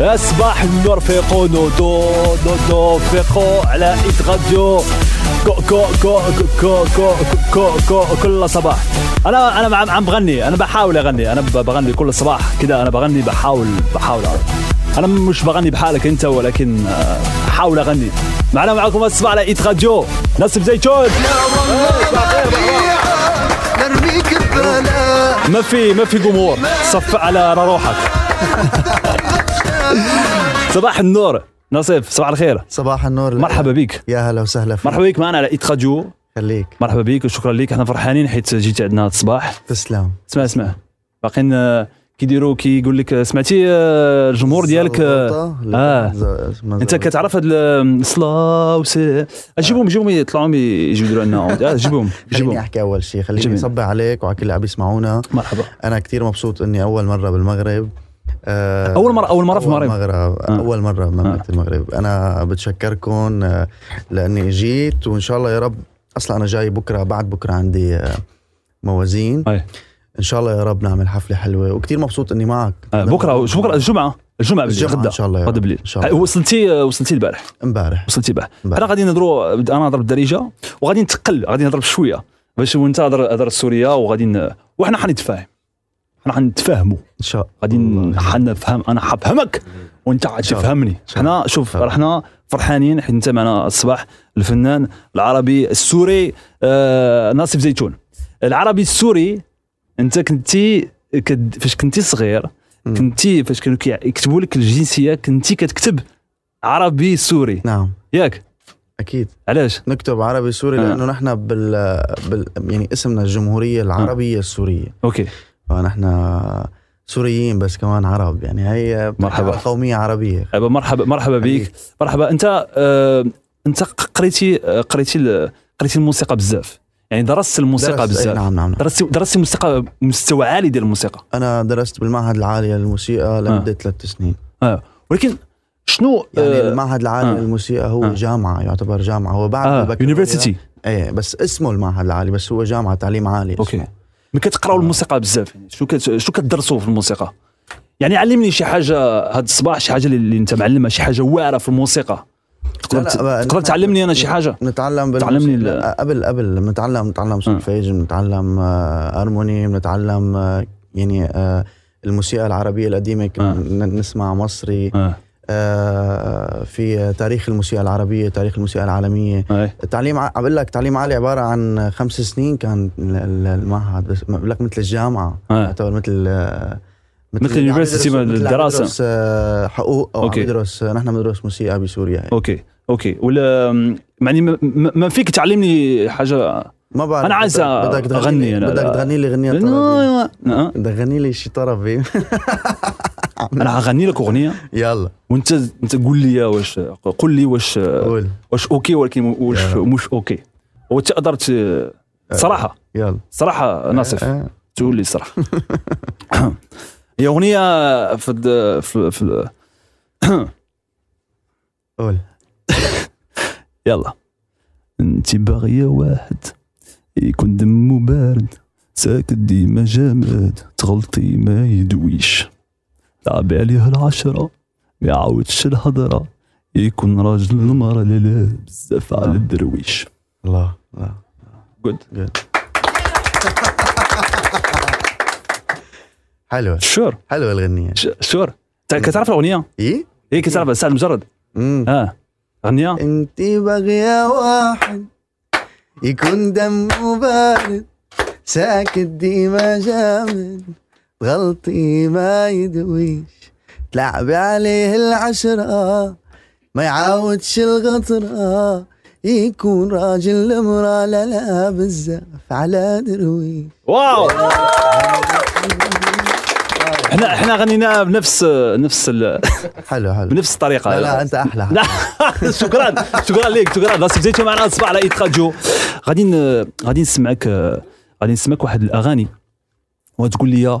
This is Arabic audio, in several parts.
اصبح نودو فيقو على ايت راديو كو كو كو كو كو كو كو كل صباح انا انا عم بغني انا بحاول اغني انا بغني كل صباح كذا انا بغني بحاول بحاول انا مش بغني بحالك انت ولكن بحاول آه، اغني معنا معكم الصباح على ايت راديو زي زيتون أه، ما في ما في جمهور صف على روحك صباح النور نصيف صباح الخير صباح النور مرحبا بك يا هلا وسهلا فيك مرحبا بك معنا على ايت راديو خليك مرحبا بك وشكرا لك احنا فرحانين حيت جيت عندنا هذا الصباح تسلم اسمع اسمع باقيين آه، كيديروا كيقول لك آه، سمعتي آه، الجمهور ديالك اه انت كتعرف هاد الصلاة جيبهم جيبهم يطلعوا يجيو يديروا لنا جيبهم جيبهم خليني احكي اول شيء خليني نصبي عليك وعلى كل اللي عم يسمعونا مرحبا انا كثير مبسوط اني اول مره بالمغرب آه اول مره اول مره في المغرب المغرب آه. اول مره مملكه آه. المغرب انا بتشكركم آه، لاني اجيت وان شاء الله يا رب اصلا انا جاي بكره بعد بكره عندي آه، موازين أي. ان شاء الله يا رب نعمل حفله حلوه وكثير مبسوط اني معك آه بكره شو بكره الجمعه الجمعه بالليل غدا ان شاء الله غدا بالليل وصلتي آه، وصلتي البارح امبارح وصلتي البارح انا غادي نهضروا انا نهضر بالدارجه وغادي نتقل غادي نهضر بشويه باش وانت هضر هضر السوريه وغادي وحنا حنتفاهم راح نتفاهموا ان شاء الله غادي نفهم انا حفهمك وانت عاد تفهمني حنا شوف رحنا فرحانين حيت انت معنا الصباح الفنان العربي السوري آه ناصف زيتون العربي السوري انت كنتي كد فاش كنتي صغير كنتي فاش كانوا كيكتبوا لك الجنسيه كنتي كتكتب عربي سوري نعم ياك اكيد علاش نكتب عربي سوري آه. لانه نحن بال... بال يعني اسمنا الجمهوريه العربيه آه. السوريه اوكي فنحن سوريين بس كمان عرب يعني هي مرحبا قوميه عربيه مرحبا مرحبا بك مرحبا انت آه انت قريتي آه، قريتي قريتي الموسيقى بزاف يعني درست الموسيقى درست بزاف نعم نعم درست نعم. درست موسيقى مستوى عالي ديال الموسيقى انا درست بالمعهد العالي للموسيقى لمده آه. ثلاث سنين اه ولكن شنو يعني آه، المعهد العالي آه. للموسيقى هو آه. جامعه يعتبر جامعه هو بعد آه. يونيفرسيتي ايه بس اسمه المعهد العالي بس هو جامعه تعليم عالي اسمه. اوكي ما كتقراو نعم. الموسيقى بزاف يعني. شو كت... شو كدرسوا في الموسيقى يعني علمني شي حاجه هذا الصباح شي حاجه اللي انت معلمها شي حاجه واعره في الموسيقى تقدر تعلمني انا شي حاجه نتعلم تعلمني قبل قبل نتعلم نتعلم سولفيج نتعلم آه، هارموني نتعلم آه، يعني آه، الموسيقى العربيه القديمه نسمع مصري آه، في تاريخ الموسيقى العربيه تاريخ الموسيقى العالميه أي. التعليم عم بقول لك تعليم عالي عباره عن خمس سنين كان المعهد بس بقول لك مثل الجامعه يعتبر مثل آه، مثل مثل يعني اليونيفرستي الدراسه بدرس آه، حقوق او أوكي. بدرس نحن بندرس موسيقى بسوريا يعني. اوكي اوكي ولا يعني ما فيك تعلمني حاجه ما بعرف انا عايز اغني انا بدك تغني لي غنيه طربي نعم. بدك تغني لي شي طربي انا غني لك اغنيه يلا وانت انت قول لي واش قول لي واش قول. واش اوكي ولكن واش مش اوكي وانت آه. صراحه يلا صراحه آه، ناصف آه. تولي صراحه هي اغنيه في ال في, في قول يلا انت باغيه واحد يكون دمه بارد ساكت ديما جامد تغلطي ما يدويش عباليه العشرة ما يعاودش الهضرة يكون راجل المرة لا بزاف على الدرويش الله الله جود جود حلوة شور حلوة الغنية شور كتعرف الأغنية؟ إيه؟ إيه كتعرف الساعة مجرد؟ اه أغنية أنت باغية واحد يكون دمه بارد ساكت ديما جامد غلطي ما يدويش تلعبي عليه العشرة ما يعاودش الغطرة يكون راجل لمرا لا لا بزاف على درويش واو احنا احنا غنينا بنفس نفس ال... حلو حلو بنفس الطريقه لا, لا انت احلى شكرا شكرا لك شكرا راسي بديتو معنا الصباح على ايتخاجو غادي غادي نسمعك غادي نسمعك واحد الاغاني وتقول لي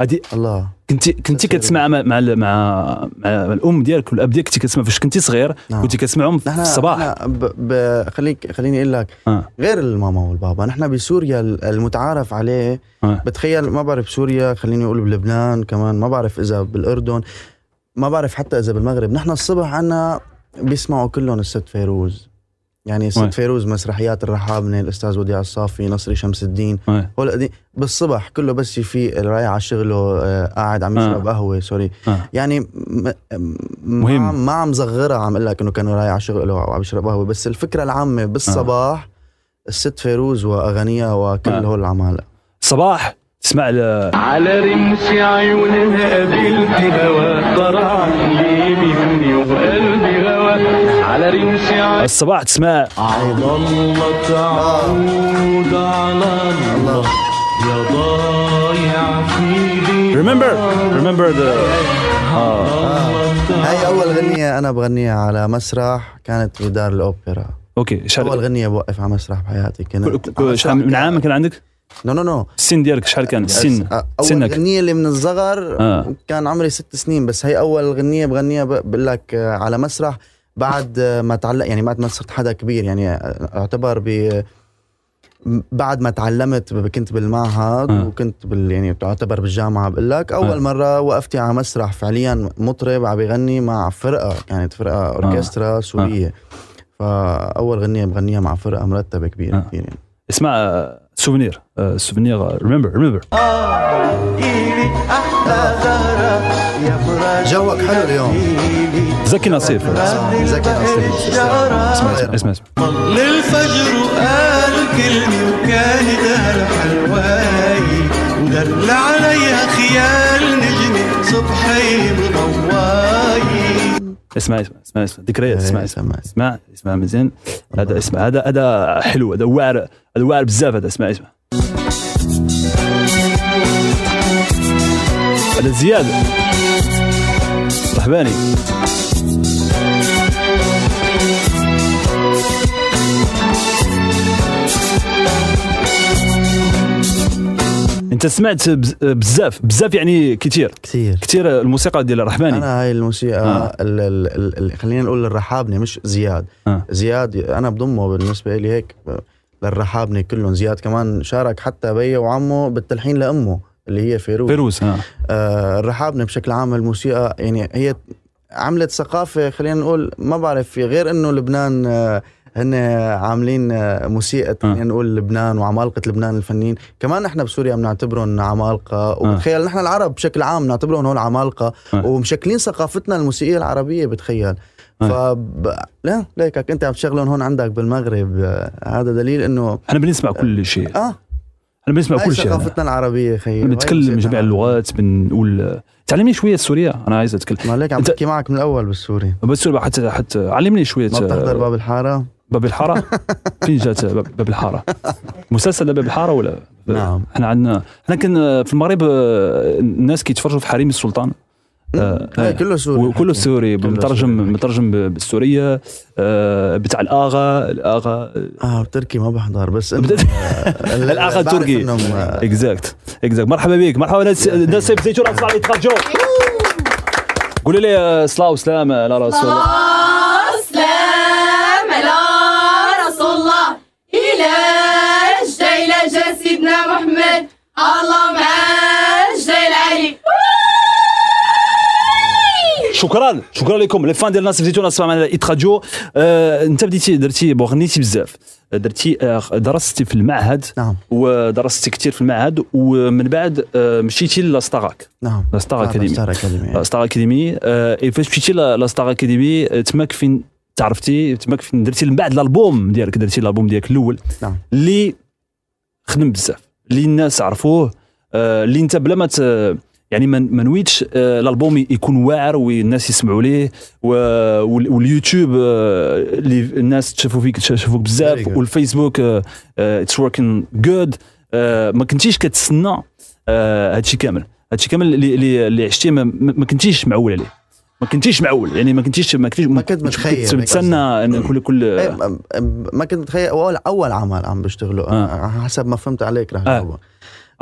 هادي الله كنتي كنتي كتسمع مع مع, مع مع الام ديالك والاب ديالك كنتي كتسمع فاش كنتي صغير نعم. كنتي كتسمعهم في الصباح خليك خليني اقول لك آه. غير الماما والبابا نحن بسوريا المتعارف عليه آه. بتخيل ما بعرف سوريا خليني اقول بلبنان كمان ما بعرف اذا بالاردن ما بعرف حتى اذا بالمغرب نحن الصبح عنا بيسمعوا كلهم الست فيروز يعني ست فيروز مسرحيات الرحابنه الاستاذ وديع الصافي نصري شمس الدين هول بالصبح كله بس في رايح على شغله آه، قاعد عم يشرب آه. قهوه سوري آه. يعني م... مهم. ما عم صغرها عم اقول لك انه كان رايح على شغله وعم يشرب قهوه بس الفكره العامه بالصباح آه. الست فيروز واغانيها وكل آه. هول العمالقه صباح تسمع ل على رمش عيونها قابلت هوا طرى عن مني على ريوسي الصباح تسمع عيد الله تعود على الله يا ضايع في remember remember the هاي اول غنيه انا بغنيها على مسرح كانت في دار الاوبرا اوكي شار... اول غنيه بوقف على مسرح بحياتي كل... شار... من عام كان عندك؟ نو نو نو السن ديالك شحال كان السن سنك الغنية اللي من الصغر آه. كان عمري ست سنين بس هي اول غنية بغنيها بقول لك آه، على مسرح بعد ما تعلق يعني بعد ما صرت حدا كبير يعني اعتبر ب بعد ما تعلمت كنت بالمعهد أه. وكنت بال يعني تعتبر بالجامعه بقول لك اول أه. مره وقفتي على مسرح فعليا مطرب عم بيغني مع فرقه كانت يعني فرقه آه. اوركسترا أه. سوريه فاول غنيه بغنيها مع فرقه مرتبه كبيره أه. كثير يعني اسمها سوفينير سوفينير ريمبر ريمبر جوك حلو اليوم زكي نصيف زكي نصيف اسمع اسمع للفجر الفجر وقال كلمة وكانت أهل حلواي ودل عليها خيال نجمة صبحي مضواي اسمع اسمع اسمع ذكريات إيه، اسمع اسمع اسمع اسمع زين هذا اسمع هذا هذا حلو هذا واعر هذا واعر بزاف هذا اسمع اسمع هذا زياد الصحباني انت سمعت بزاف بزاف يعني كثير كثير كثير الموسيقى ديال الرحباني انا هاي الموسيقى آه. ال خلينا نقول الرحابني مش زياد آه. زياد انا بضمه بالنسبه لي هيك للرحابني كلهم زياد كمان شارك حتى بي وعمه بالتلحين لامه اللي هي فيروز فيروز آه. آه رحابنا بشكل عام الموسيقى يعني هي عملت ثقافه خلينا نقول ما بعرف غير انه لبنان آه هن عاملين آه، موسيقى خلينا آه. نقول لبنان وعمالقه لبنان الفنيين كمان نحن بسوريا بنعتبرهم عمالقه وبتخيل آه. نحن العرب بشكل عام بنعتبرهم هول عمالقه آه. ومشكلين ثقافتنا الموسيقيه العربيه بتخيل ف لا ليكك انت عم تشغلهم هون عندك بالمغرب آه، هذا دليل انه احنا بنسمع كل شيء اه انا بنسمع كل شيء ثقافتنا العربيه خي بنتكلم جميع اللغات بنقول تعلمني شويه السوريه انا عايز اتكلم مالك عم بحكي معك من الاول بالسوري بالسوري حتى حتى علمني شويه ما بتحضر آه، باب الحاره باب الحاره فين جات باب الحاره مسلسل باب الحاره ولا نعم احنا عندنا احنا كان في المغرب آه، الناس كيتفرجوا في حريم السلطان آه،, آه كله سوري وكله سوري مترجم مترجم بالسوريه آه بتاع الاغا الاغا اه تركي ما بحضر بس آه، الاغا التركي اكزاكت اكزاكت مرحبا بك مرحبا ناس سيف زيتون اطلع لي تخرجوا قولي لي صلاه وسلام على رسول الله سلام على رسول الله الى جاي سيدنا محمد الله شكرا شكرا لكم لي فان ديال الناس بديتونا سمع معنا ايت راديو آه انت بديتي درتي بغنيتي بزاف درتي آه، درستي في المعهد نعم ودرستي كثير في المعهد ومن بعد آه، مشيتي لاستاغاك نعم لاستاغ اكاديمي لاستاغ اكاديمي ستار اكاديمي فاش مشيتي لاستاغ اكاديمي آه، تماك فين تعرفتي تماك فين درتي من بعد الالبوم ديالك درتي الالبوم ديالك الاول نعم اللي خدم بزاف اللي الناس عرفوه اللي انت بلا ما يعني ما نويتش الالبوم آه، يكون واعر والناس يسمعوا ليه واليوتيوب آه، اللي الناس تشافوا فيك تشافوك بزاف والفيسبوك اتس وركين جود ما كنتيش كتسنى آه، هادشي كامل هادشي كامل اللي اللي عشتيه ما كنتيش معول عليه ما كنتيش معول يعني ما كنتيش ما كنتيش ما كنت متخيل كنت ان كل كل ما كنت متخيل اول اول عمل عم بشتغله آه. حسب ما فهمت عليك راح آه.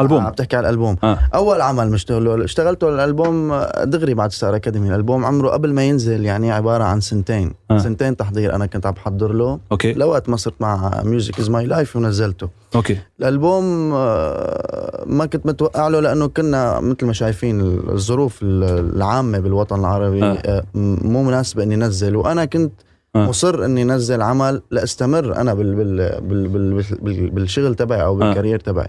البوم عم تحكي على الالبوم آه. اول عمل مشتغله اشتغلته الالبوم آه، دغري بعد ستار اكاديمي الالبوم عمره قبل ما ينزل يعني عباره عن سنتين آه. سنتين تحضير انا كنت عم بحضر له اوكي لوقت ما صرت مع ميوزك از ماي لايف ونزلته اوكي الالبوم آه، ما كنت متوقع له لانه كنا مثل ما شايفين الظروف العامه بالوطن العربي آه. آه، مو مناسبه اني نزل وانا كنت آه. مصر اني نزل عمل لاستمر انا بال بال بال بال بال بالشغل تبعي او بالكارير تبعي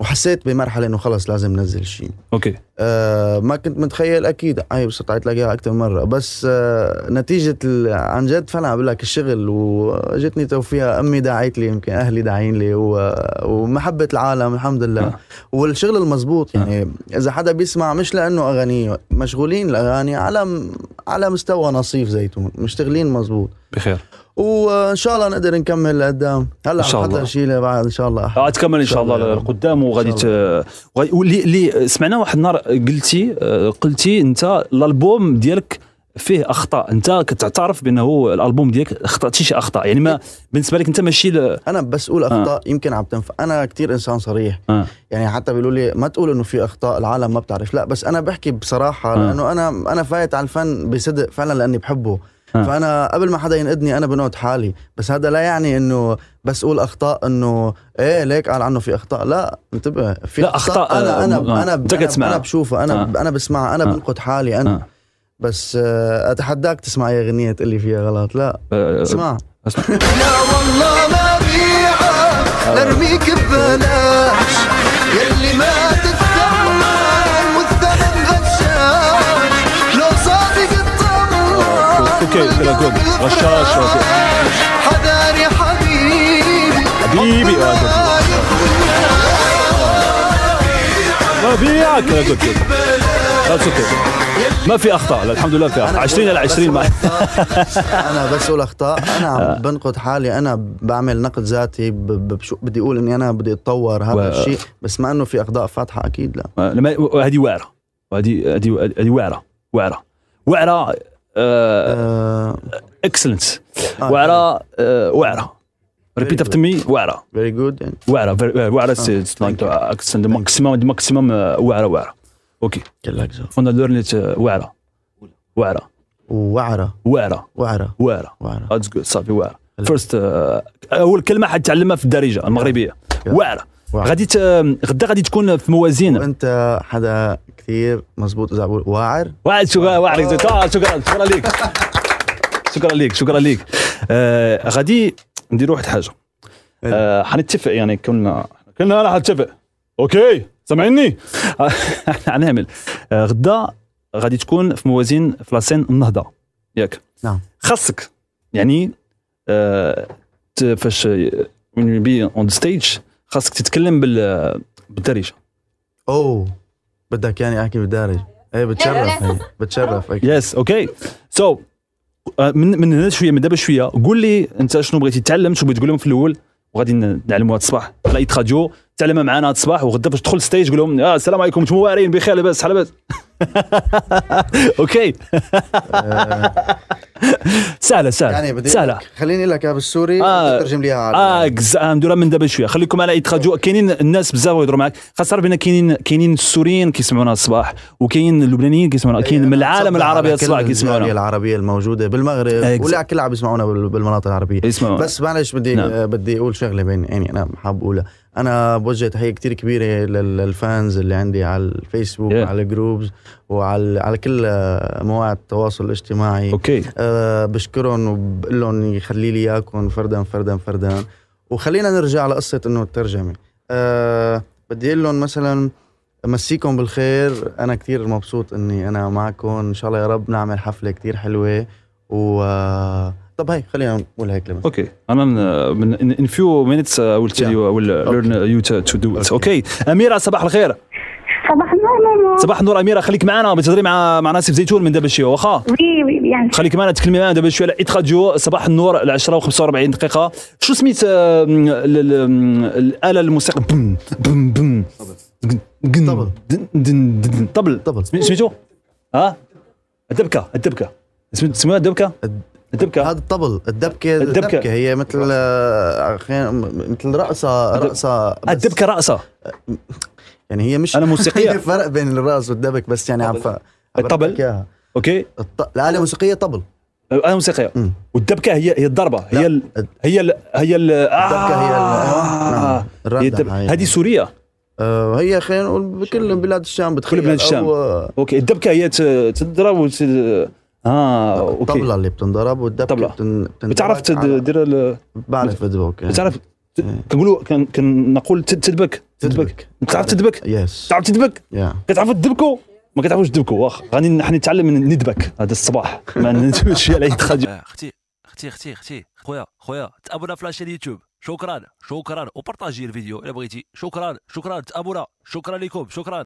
وحسيت بمرحله انه خلص لازم ننزل شيء اوكي آه ما كنت متخيل اكيد هاي لك اياها اكثر من مره بس آه نتيجه عن جد فعلا بقول لك الشغل وجتني توفيق امي دعيت لي يمكن اهلي داعين لي و... ومحبه العالم الحمد لله آه. والشغل المزبوط يعني آه. اذا حدا بيسمع مش لانه اغاني مشغولين الاغاني على على مستوى نصيف زيتون مشتغلين مزبوط بخير وان شاء الله نقدر نكمل لقدام هلا ان شاء الله شيء بعد ان شاء الله آه تكمل ان شاء الله لقدام وغادي ولي سمعنا واحد النهار قلتي آه، قلتي انت الالبوم ديالك فيه اخطاء انت كتعترف بانه الالبوم ديالك اخطات شي اخطاء يعني ما إيه. بالنسبه لك انت ماشي ل... انا بس اقول آه. اخطاء آه. يمكن عم تنفع انا كثير انسان صريح آه. يعني حتى بيقولوا لي ما تقول انه في اخطاء العالم ما بتعرف لا بس انا بحكي بصراحه آه. لانه انا انا فايت على الفن بصدق فعلا لاني بحبه آه. فانا قبل ما حدا ينقدني انا بنقد حالي بس هذا لا يعني انه بس اقول اخطاء انه ايه ليك قال عنه في اخطاء لا انتبه في لا اخطاء, أخطاء انا انا آه. انا آه. انا, أنا, أنا بشوفها انا آه. انا بسمعها انا آه. بنقد حالي انا آه. بس آه، اتحداك تسمع اي اغنيه تقول لي فيها غلط لا آه، آه، اسمع لا والله ما بيعه نرميك ببلاش يلي ما تتثمن والثمن غشاش لو صادق الطمع اوكي غشاش حذر يا حبيبي حبيبي ما بيعك ما جود خلص اوكي ما في اخطاء الحمد لله في اخطاء 20 على 20 ما انا بس اقول اخطاء انا آه. بنقد حالي انا بعمل نقد ذاتي بدي اقول اني انا بدي اتطور هذا الشيء بس ما انه في اخطاء فاتحه اكيد لا آه، هذه وعره هذه هذه وعره وعره وعره اكسلنس وعره وعره ريبيت افتر مي وعره فيري جود وعره وعره لايك ماكسيموم ماكسيموم وعره وعره اوكي فون دورنيت واعره واعره وعره وعره وعره وعره واعره اتس جود صافي واعره فيرست آه، اول كلمه تعلمها في الدارجه المغربيه واعره غادي آه، غدا غادي تكون في موازين وانت حدا كثير مزبوط اذا بقول واعر واعر شكرا واعر آه، شكرا شكرا ليك شكرا ليك شكرا ليك غادي نديروا واحد الحاجه إيه. حنتفق يعني كنا كنا راح نتفق اوكي سامعيني غنعمل نعم، آه، غدا غادي تكون في موازين في لاسين النهضه ياك نعم خاصك يعني آه فاش وين بي اون ستيج خاصك تتكلم بال بالدارجه اوه بدك يعني احكي بالدارجه اي بتشرف هي بتشرف يس اوكي سو من من هنا شويه من دابا شويه قول لي انت شنو بغيتي تتعلم شنو بغيتي تقول لهم في الاول وغادي هذا الصباح ايت راديو تعلم معنا هذا الصباح وغدا باش تدخل ستيج قول لهم اه السلام عليكم انتم واعرين بخير لاباس شحال لاباس اوكي آه. سهله سهله يعني بدي سهله خليني لك اياها بالسوري آه ترجم لي اياها اه الحمد لله من دابا شويه خليكم على خاجو كاينين الناس بزاف يهضروا معك خاصه ربنا كاينين كاينين السوريين كيسمعونا الصباح وكاينين اللبنانيين كيسمعونا كاين من العالم العربي الصباح كيسمعونا الجاليه العربيه الموجوده بالمغرب ولا كل عم يسمعونا بالمناطق العربيه يسمعونا. بس معلش بدي نعم. بدي اقول شغله بين يعني انا حاب اقولها انا بوجه تحيه كتير كبيره للفانز اللي عندي على الفيسبوك yeah. على الجروبز وعلى على كل مواقع التواصل الاجتماعي اوكي okay. أه بشكرهم وبقول لهم يخلي لي اياكم فرداً, فرداً فرداً فرداً وخلينا نرجع لقصه انه الترجمه أه بدي اقول لهم مثلا مسيكم بالخير انا كتير مبسوط اني انا معكم ان شاء الله يا رب نعمل حفله كتير حلوه و أه طب هاي خلينا نقول هيك كلمه اوكي انا من ان فيو مينيتس ويل تيل يو ويل ليرن يو تو دو ات اوكي اميره صباح الخير صباح النور ماما صباح النور اميره خليك معنا بتهضري مع مع ناسف زيتون من دابا شويه واخا وي وي يعني خليك معنا تكلمي معنا دابا شويه على ايت راديو صباح النور ل 10 و45 دقيقه شو سميت الاله الموسيقى بم بم بم طبل طبل طبل سميتو ها الدبكه الدبكه سميتو الدبكه الدبكه هذا الطبل الدبكه الدبكه, الدبكة هي مثل آه، مثل رقصه رقصه الدبكه رقصه يعني هي مش انا موسيقيه في فرق بين الرقص والدبك بس يعني عم الطبل اوكي الط... الاله الموسيقيه طبل الاله الموسيقيه والدبكه هي هي الضربه هي ال... هي ال... هي ال... الدبكه هي ال... آه. نعم. هي الدب... هذه سوريا آه، هي خلينا نقول بكل بلاد الشام بتخيل كل بلاد الشام أو... اوكي الدبكه هي تضرب اه اوكي الطبله اللي بتنضرب والدبكه بتن... بتعرف تدير بعرف يعني. بتعرف إيه. كنقولوا كنقول تدبك تدبك بتعرف تدبك يس تعرف تدبك كتعرفوا تدبكوا ما كتعرفوش تدبكوا واخا غادي حنا نتعلم ندبك هذا الصباح ما ندوش على يد اختي اختي اختي اختي خويا خويا تابونا في لاشين يوتيوب شكرا شكرا وبارطاجي الفيديو الا بغيتي شكرا شكرا تابونا شكرا لكم شكرا